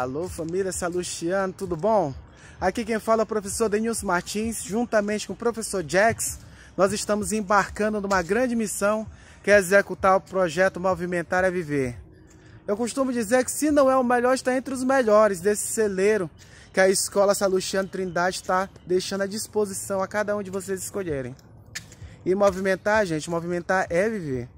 Alô, família Salustiano, é tudo bom? Aqui quem fala é o professor Denilson Martins, juntamente com o professor Jax, nós estamos embarcando numa grande missão que é executar o projeto Movimentar é Viver. Eu costumo dizer que se não é o melhor, está entre os melhores desse celeiro que a Escola Salustiano Trindade está deixando à disposição a cada um de vocês escolherem. E movimentar, gente, movimentar é viver.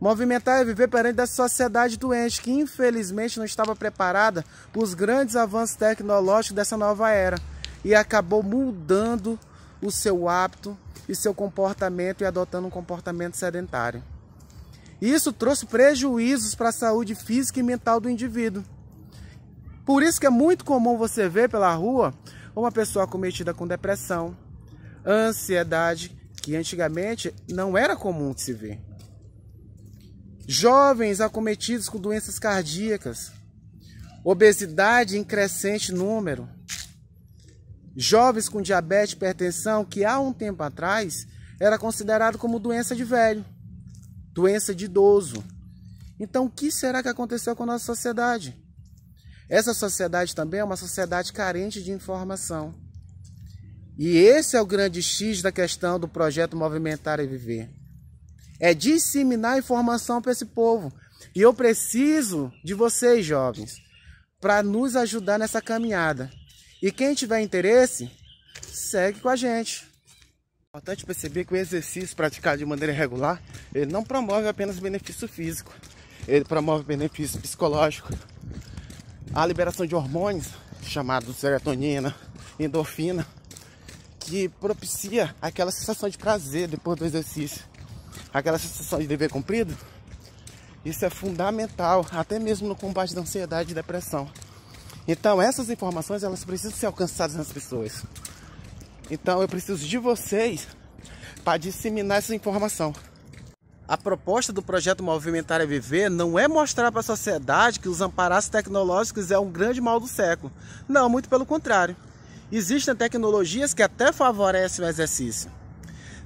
Movimentar e é viver perante a sociedade doente, que infelizmente não estava preparada para os grandes avanços tecnológicos dessa nova era e acabou mudando o seu hábito e seu comportamento e adotando um comportamento sedentário. Isso trouxe prejuízos para a saúde física e mental do indivíduo. Por isso que é muito comum você ver pela rua uma pessoa acometida com depressão, ansiedade, que antigamente não era comum de se ver jovens acometidos com doenças cardíacas, obesidade em crescente número, jovens com diabetes e hipertensão, que há um tempo atrás era considerado como doença de velho, doença de idoso. Então, o que será que aconteceu com a nossa sociedade? Essa sociedade também é uma sociedade carente de informação. E esse é o grande X da questão do projeto Movimentar e Viver é disseminar informação para esse povo. E eu preciso de vocês, jovens, para nos ajudar nessa caminhada. E quem tiver interesse, segue com a gente. É importante perceber que o exercício praticado de maneira regular, ele não promove apenas benefício físico, ele promove benefício psicológico. A liberação de hormônios, chamados serotonina, endorfina, que propicia aquela sensação de prazer depois do exercício aquela sensação de dever cumprido, isso é fundamental, até mesmo no combate da ansiedade e depressão. Então, essas informações elas precisam ser alcançadas nas pessoas. Então, eu preciso de vocês para disseminar essa informação. A proposta do projeto Movimentar é Viver não é mostrar para a sociedade que os amparos tecnológicos é um grande mal do século. Não, muito pelo contrário. Existem tecnologias que até favorecem o exercício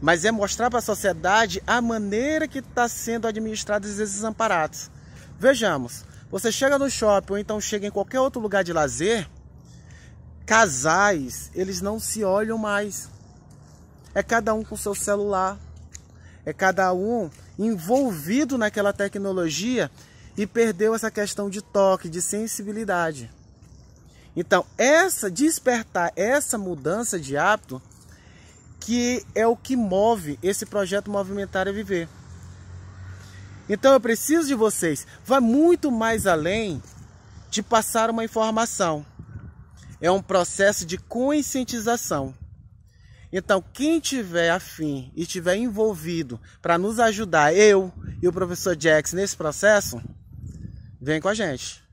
mas é mostrar para a sociedade a maneira que está sendo administrados esses amparados. Vejamos, você chega no shopping ou então chega em qualquer outro lugar de lazer, casais, eles não se olham mais. É cada um com seu celular, é cada um envolvido naquela tecnologia e perdeu essa questão de toque, de sensibilidade. Então, essa despertar, essa mudança de hábito que é o que move esse projeto Movimentar a Viver. Então eu preciso de vocês. Vai muito mais além de passar uma informação. É um processo de conscientização. Então, quem tiver afim e tiver envolvido para nos ajudar, eu e o professor Jackson nesse processo, vem com a gente.